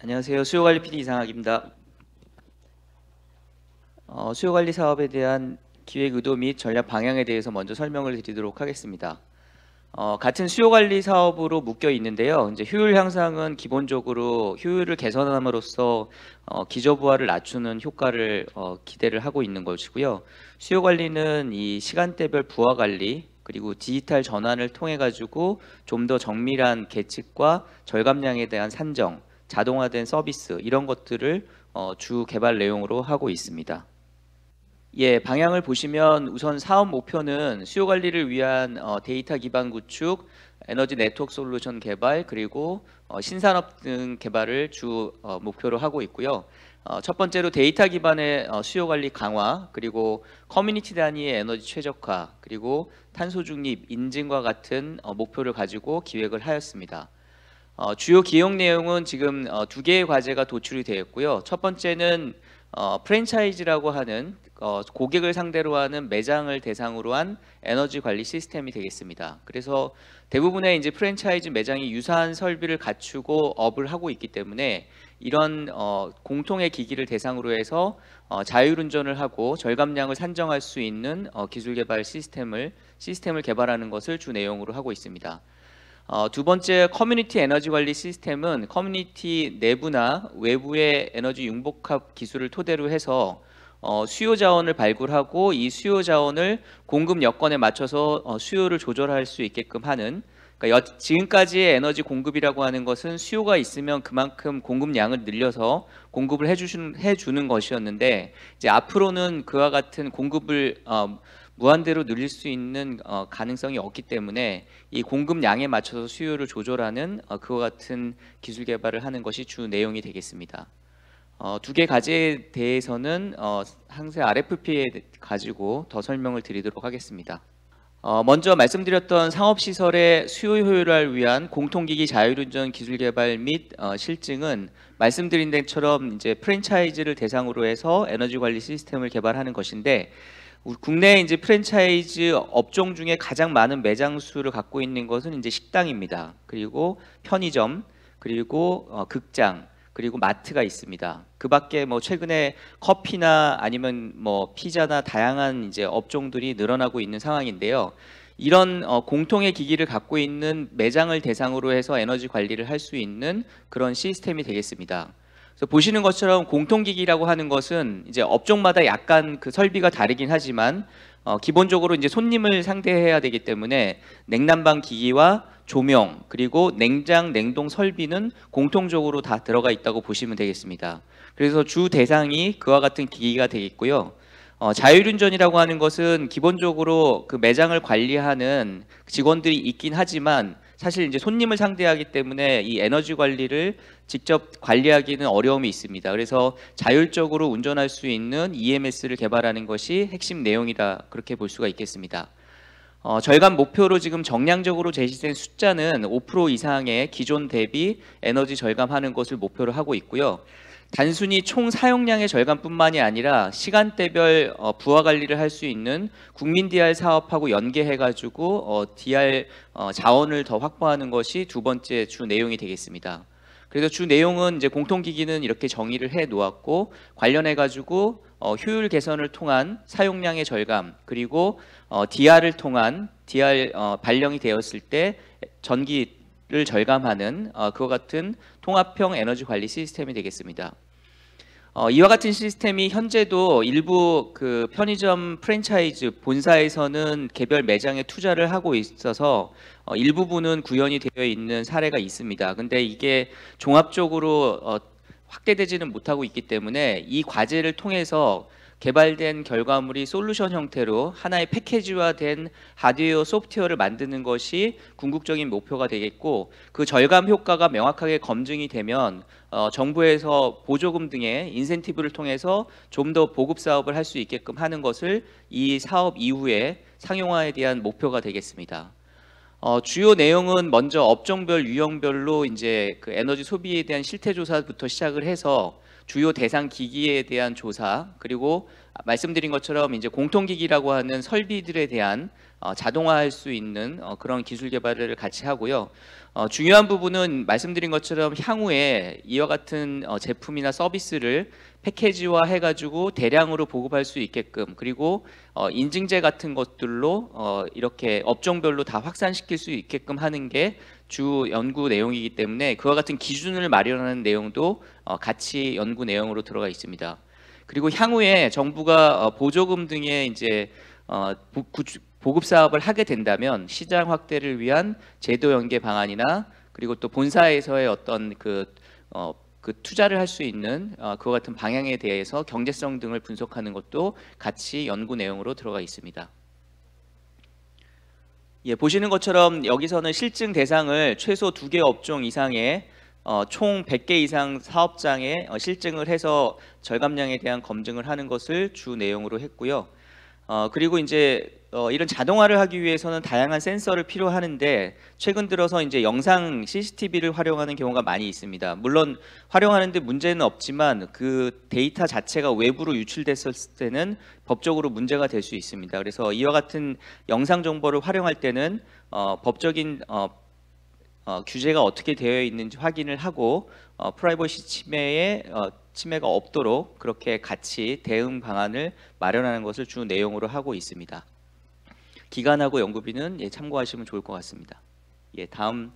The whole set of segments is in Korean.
안녕하세요. 수요관리 PD 이상학입니다. 어, 수요관리 사업에 대한 기획 의도 및 전략 방향에 대해서 먼저 설명을 드리도록 하겠습니다. 어, 같은 수요관리 사업으로 묶여 있는데요. 이제 효율 향상은 기본적으로 효율을 개선함으로써 어, 기저부하를 낮추는 효과를 어, 기대를 하고 있는 것이고요. 수요관리는 이 시간대별 부하관리 그리고 디지털 전환을 통해 가지고 좀 더 정밀한 계측과 절감량에 대한 산정 자동화된 서비스 이런 것들을 어, 주 개발 내용으로 하고 있습니다. 예, 방향을 보시면 우선 사업 목표는 수요 관리를 위한 어, 데이터 기반 구축, 에너지 네트워크 솔루션 개발 그리고 어, 신산업 등 개발을 주 어, 목표로 하고 있고요. 어, 첫 번째로 데이터 기반의 어, 수요 관리 강화 그리고 커뮤니티 단위의 에너지 최적화 그리고 탄소 중립 인증과 같은 어, 목표를 가지고 기획을 하였습니다. 어, 주요 기획 내용은 지금 어, 두 개의 과제가 도출이 되었고요. 첫 번째는 어, 프랜차이즈라고 하는 어, 고객을 상대로 하는 매장을 대상으로 한 에너지 관리 시스템이 되겠습니다. 그래서 대부분의 이제 프랜차이즈 매장이 유사한 설비를 갖추고 업을 하고 있기 때문에 이런 어, 공통의 기기를 대상으로 해서 어, 자율운전을 하고 절감량을 산정할 수 있는 어, 기술 개발 시스템을 시스템을 개발하는 것을 주 내용으로 하고 있습니다. 어, 두 번째 커뮤니티 에너지 관리 시스템은 커뮤니티 내부나 외부의 에너지 융복합 기술을 토대로 해서 어, 수요 자원을 발굴하고 이 수요 자원을 공급 여건에 맞춰서 어, 수요를 조절할 수 있게끔 하는 그러니까 지금까지의 에너지 공급이라고 하는 것은 수요가 있으면 그만큼 공급량을 늘려서 공급을 해주는, 해주는 것이었는데 이제 앞으로는 그와 같은 공급을 어, 무한대로 늘릴 수 있는 어, 가능성이 없기 때문에 이 공급량에 맞춰서 수요를 조절하는 어, 그와 같은 기술 개발을 하는 것이 주 내용이 되겠습니다. 어, 두개 가지에 대해서는 어, 항세 RFP에 가지고 더 설명을 드리도록 하겠습니다. 어, 먼저 말씀드렸던 상업시설의 수요 효율화를 위한 공통기기 자율운전 기술 개발 및 어, 실증은 말씀드린 것처럼 이제 프랜차이즈를 대상으로 해서 에너지 관리 시스템을 개발하는 것인데 우리 국내 이제 프랜차이즈 업종 중에 가장 많은 매장 수를 갖고 있는 것은 이제 식당입니다. 그리고 편의점, 그리고 어, 극장, 그리고 마트가 있습니다. 그 밖에 뭐 최근에 커피나 아니면 뭐 피자나 다양한 이제 업종들이 늘어나고 있는 상황인데요. 이런 어, 공통의 기기를 갖고 있는 매장을 대상으로 해서 에너지 관리를 할 수 있는 그런 시스템이 되겠습니다. 그래서 보시는 것처럼 공통기기라고 하는 것은 이제 업종마다 약간 그 설비가 다르긴 하지만 어, 기본적으로 이제 손님을 상대해야 되기 때문에 냉난방 기기와 조명 그리고 냉장 냉동 설비는 공통적으로 다 들어가 있다고 보시면 되겠습니다. 그래서 주 대상이 그와 같은 기기가 되겠고요. 어, 자율운전이라고 하는 것은 기본적으로 그 매장을 관리하는 직원들이 있긴 하지만 사실 이제 손님을 상대하기 때문에 이 에너지 관리를 직접 관리하기는 어려움이 있습니다. 그래서 자율적으로 운전할 수 있는 EMS를 개발하는 것이 핵심 내용이다 그렇게 볼 수가 있겠습니다. 어, 절감 목표로 지금 정량적으로 제시된 숫자는 5% 이상의 기존 대비 에너지 절감하는 것을 목표로 하고 있고요. 단순히 총 사용량의 절감뿐만이 아니라 시간대별 어, 부하 관리를 할 수 있는 국민 DR 사업하고 연계해가지고 어, DR 어, 자원을 더 확보하는 것이 두 번째 주 내용이 되겠습니다. 그래서 주 내용은 이제 공통기기는 이렇게 정의를 해 놓았고 관련해가지고 어, 효율 개선을 통한 사용량의 절감 그리고 어, DR을 통한 DR 어, 발령이 되었을 때 전기 를 절감하는 어, 그와 같은 통합형 에너지 관리 시스템이 되겠습니다. 어, 이와 같은 시스템이 현재도 일부 그 편의점 프랜차이즈 본사에서는 개별 매장에 투자를 하고 있어서 어, 일부분은 구현이 되어 있는 사례가 있습니다. 근데 이게 종합적으로 어, 확대되지는 못하고 있기 때문에 이 과제를 통해서 개발된 결과물이 솔루션 형태로 하나의 패키지화된 하드웨어 소프트웨어를 만드는 것이 궁극적인 목표가 되겠고 그 절감 효과가 명확하게 검증이 되면 어, 정부에서 보조금 등의 인센티브를 통해서 좀 더 보급 사업을 할 수 있게끔 하는 것을 이 사업 이후에 상용화에 대한 목표가 되겠습니다. 어, 주요 내용은 먼저 업종별 유형별로 이제 그 에너지 소비에 대한 실태 조사부터 시작을 해서 주요 대상 기기에 대한 조사 그리고 말씀드린 것처럼 이제 공통기기라고 하는 설비들에 대한 어, 자동화할 수 있는 어, 그런 기술 개발을 같이 하고요. 어, 중요한 부분은 말씀드린 것처럼 향후에 이와 같은 어, 제품이나 서비스를 패키지화 해가지고 대량으로 보급할 수 있게끔 그리고 어, 인증제 같은 것들로 어, 이렇게 업종별로 다 확산시킬 수 있게끔 하는 게 주 연구 내용이기 때문에 그와 같은 기준을 마련하는 내용도 어, 같이 연구 내용으로 들어가 있습니다. 그리고 향후에 정부가 어, 보조금 등의 이제 어, 보급 사업을 하게 된다면 시장 확대를 위한 제도 연계 방안이나 그리고 또 본사에서의 어떤 그, 어, 그 투자를 할 수 있는 어, 그와 같은 방향에 대해서 경제성 등을 분석하는 것도 같이 연구 내용으로 들어가 있습니다. 예, 보시는 것처럼 여기서는 실증 대상을 최소 두 개 업종 이상의 어, 총 100개 이상 사업장에 어, 실증을 해서 절감량에 대한 검증을 하는 것을 주 내용으로 했고요. 어, 그리고 이제 어, 이런 자동화를 하기 위해서는 다양한 센서를 필요하는데 최근 들어서 이제 영상 CCTV를 활용하는 경우가 많이 있습니다. 물론 활용하는데 문제는 없지만 그 데이터 자체가 외부로 유출됐을 때는 법적으로 문제가 될 수 있습니다. 그래서 이와 같은 영상 정보를 활용할 때는 어, 법적인 어, 어, 규제가 어떻게 되어 있는지 확인을 하고 어, 프라이버시 침해에 어, 침해가 없도록 그렇게 같이 대응 방안을 마련하는 것을 주 내용으로 하고 있습니다. 기간하고 연구비는 예, 참고하시면 좋을 것 같습니다. 예, 다음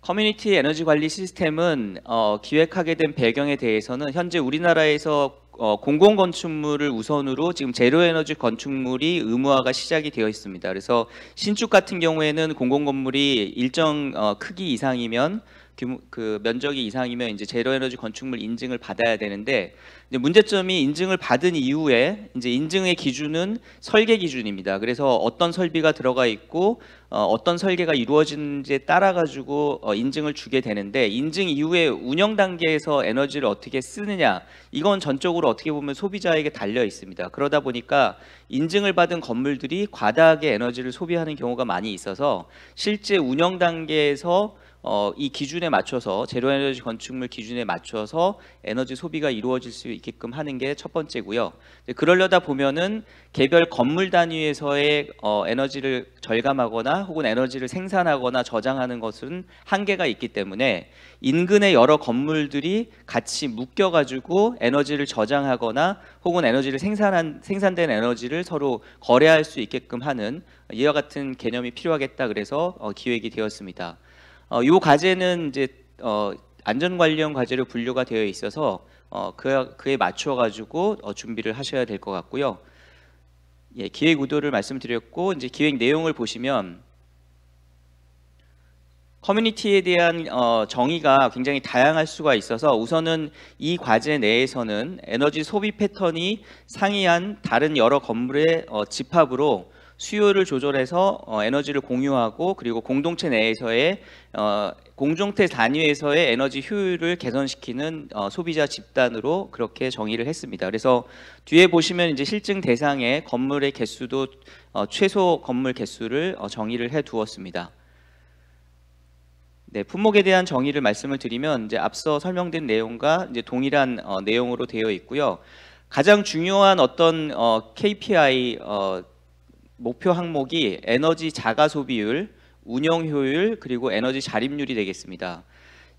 커뮤니티 에너지 관리 시스템은 어, 기획하게 된 배경에 대해서는 현재 우리나라에서 어, 공공 건축물을 우선으로 지금 제로 에너지 건축물이 의무화가 시작이 되어 있습니다. 그래서 신축 같은 경우에는 공공 건물이 일정 어, 크기 이상이면 규모, 그 면적이 이상이면 이제 제로 에너지 건축물 인증을 받아야 되는데 이제 문제점이 인증을 받은 이후에 이제 인증의 기준은 설계 기준입니다. 그래서 어떤 설비가 들어가 있고 어, 떤 설계가 이루어지는지에 따라 가지고 어, 인증을 주게 되는데 인증 이후에 운영 단계에서 에너지를 어떻게 쓰느냐 이건 전적으로 어떻게 보면 소비자에게 달려 있습니다. 그러다 보니까 인증을 받은 건물들이 과다하게 에너지를 소비하는 경우가 많이 있어서 실제 운영 단계에서 어, 이 기준에 맞춰서 제로에너지 건축물 기준에 맞춰서 에너지 소비가 이루어질 수 있게끔 하는 게 첫 번째고요. 그러려다 보면은 개별 건물 단위에서의 어, 에너지를 절감하거나 혹은 에너지를 생산하거나 저장하는 것은 한계가 있기 때문에 인근의 여러 건물들이 같이 묶여가지고 에너지를 저장하거나 혹은 에너지를 생산한 생산된 에너지를 서로 거래할 수 있게끔 하는 이와 같은 개념이 필요하겠다 그래서 어, 기획이 되었습니다. 어, 요 과제는 이제 어, 안전 관련 과제로 분류가 되어 있어서 어, 그, 그에 맞춰 가지고 어, 준비를 하셔야 될 것 같고요. 예, 기획 의도를 말씀드렸고 이제 기획 내용을 보시면 커뮤니티에 대한 어, 정의가 굉장히 다양할 수가 있어서 우선은 이 과제 내에서는 에너지 소비 패턴이 상이한 다른 여러 건물의 어, 집합으로 수요를 조절해서 어, 에너지를 공유하고 그리고 공동체 내에서의 어, 공동체 단위에서의 에너지 효율을 개선시키는 어, 소비자 집단으로 그렇게 정의를 했습니다. 그래서 뒤에 보시면 이제 실증 대상의 건물의 개수도 어, 최소 건물 개수를 어, 정의를 해 두었습니다. 네, 품목에 대한 정의를 말씀을 드리면 이제 앞서 설명된 내용과 이제 동일한 어, 내용으로 되어 있고요. 가장 중요한 어떤 어, KPI 어, 목표 항목이 에너지 자가 소비율, 운영 효율, 그리고 에너지 자립률이 되겠습니다.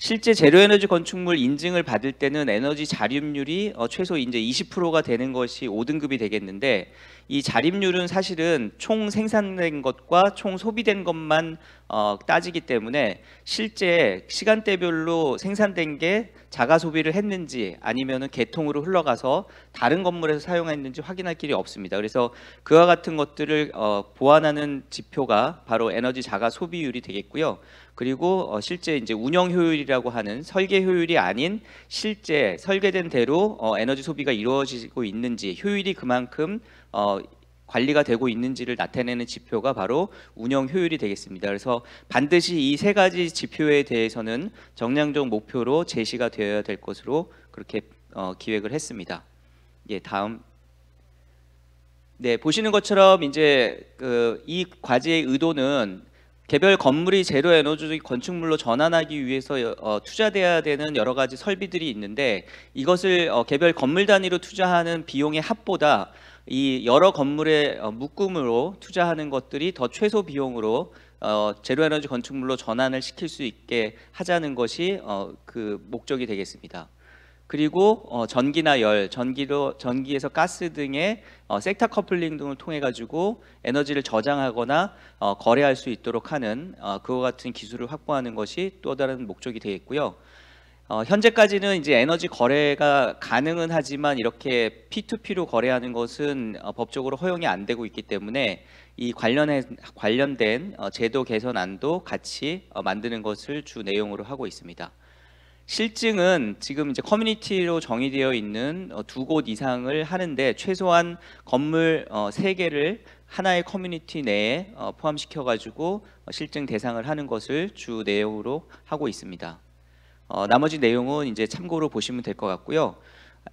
실제 제로에너지 건축물 인증을 받을 때는 에너지 자립률이 어, 최소 이제 20%가 되는 것이 5등급이 되겠는데 이 자립률은 사실은 총 생산된 것과 총 소비된 것만 어, 따지기 때문에 실제 시간대별로 생산된 게 자가 소비를 했는지 아니면은 개통으로 흘러가서 다른 건물에서 사용했는지 확인할 길이 없습니다. 그래서 그와 같은 것들을 어, 보완하는 지표가 바로 에너지 자가 소비율이 되겠고요. 그리고 어, 실제 이제 운영 효율이라고 하는 설계 효율이 아닌 실제 설계된 대로 어, 에너지 소비가 이루어지고 있는지 효율이 그만큼 어, 관리가 되고 있는지를 나타내는 지표가 바로 운영 효율이 되겠습니다. 그래서 반드시 이 세 가지 지표에 대해서는 정량적 목표로 제시가 되어야 될 것으로 그렇게 어, 기획을 했습니다. 예, 다음. 네, 보시는 것처럼 이제 그이 과제의 의도는 개별 건물이 제로 에너지 건축물로 전환하기 위해서 어, 투자돼야 되는 여러 가지 설비들이 있는데 이것을 어, 개별 건물 단위로 투자하는 비용의 합보다 이 여러 건물의 어, 묶음으로 투자하는 것들이 더 최소 비용으로 어, 제로 에너지 건축물로 전환을 시킬 수 있게 하자는 것이 어, 그 목적이 되겠습니다. 그리고 어, 전기나 열, 전기로 전기에서 가스 등의 어, 섹터 커플링 등을 통해 가지고 에너지를 저장하거나 어, 거래할 수 있도록 하는 어, 그와 같은 기술을 확보하는 것이 또 다른 목적이 되겠고요. 어, 현재까지는 이제 에너지 거래가 가능은 하지만 이렇게 P2P로 거래하는 것은 어, 법적으로 허용이 안 되고 있기 때문에 이 관련해, 관련된 어, 제도 개선안도 같이 어, 만드는 것을 주 내용으로 하고 있습니다. 실증은 지금 이제 커뮤니티로 정의되어 있는 어, 두곳 이상을 하는데 최소한 건물 어, 세 개를 하나의 커뮤니티 내에 어, 포함시켜 가지고 실증 대상을 하는 것을 주 내용으로 하고 있습니다. 나머지 내용은 이제 참고로 보시면 될 것 같고요.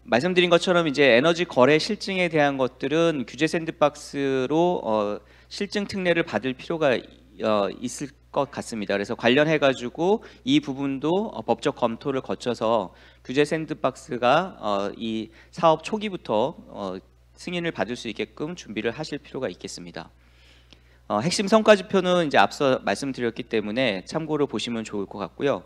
말씀드린 것처럼 이제 에너지 거래 실증에 대한 것들은 규제 샌드박스로 실증 특례를 받을 필요가 있을 것 같습니다. 그래서 관련해 가지고 이 부분도 어, 법적 검토를 거쳐서 규제 샌드박스가 어, 이 사업 초기부터 어, 승인을 받을 수 있게끔 준비를 하실 필요가 있겠습니다. 어, 핵심 성과지표는 이제 앞서 말씀드렸기 때문에 참고로 보시면 좋을 것 같고요.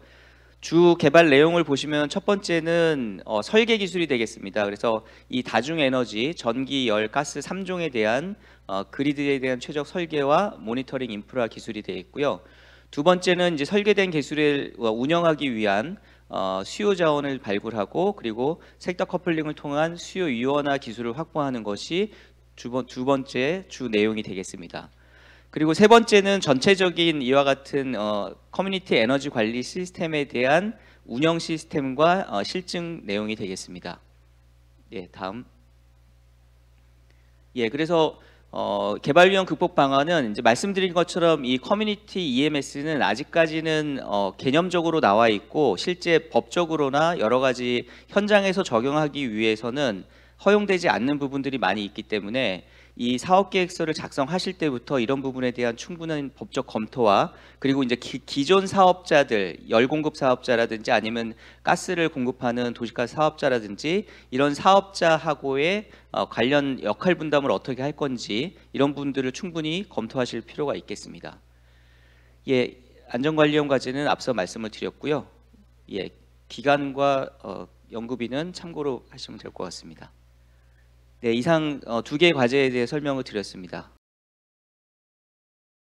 주 개발 내용을 보시면 첫 번째는 어, 설계 기술이 되겠습니다. 그래서 이 다중에너지, 전기, 열, 가스 3종에 대한 어, 그리드에 대한 최적 설계와 모니터링 인프라 기술이 되어 있고요. 두 번째는 이제 설계된 기술을 운영하기 위한 어, 수요 자원을 발굴하고 그리고 섹터 커플링을 통한 수요 유연화 기술을 확보하는 것이 두, 번, 두 번째 주 내용이 되겠습니다. 그리고 세 번째는 전체적인 이와 같은 어, 커뮤니티 에너지 관리 시스템에 대한 운영 시스템과 어, 실증 내용이 되겠습니다. 예, 다음. 예, 그래서 어, 개발 위원 극복 방안은 이제 말씀드린 것처럼 이 커뮤니티 EMS는 아직까지는 어, 개념적으로 나와 있고 실제 법적으로나 여러 가지 현장에서 적용하기 위해서는 허용되지 않는 부분들이 많이 있기 때문에 이 사업 계획서를 작성하실 때부터 이런 부분에 대한 충분한 법적 검토와 그리고 이제 기, 존 사업자들 열 공급 사업자라든지 아니면 가스를 공급하는 도시가스 사업자라든지 이런 사업자하고의 어, 관련 역할 분담을 어떻게 할 건지 이런 분들을 충분히 검토하실 필요가 있겠습니다. 예, 안전관리용 과제는 앞서 말씀을 드렸고요. 예, 기간과 어, 연구비는 참고로 하시면 될 것 같습니다. 네, 이상 어, 두 개의 과제에 대해 설명을 드렸습니다.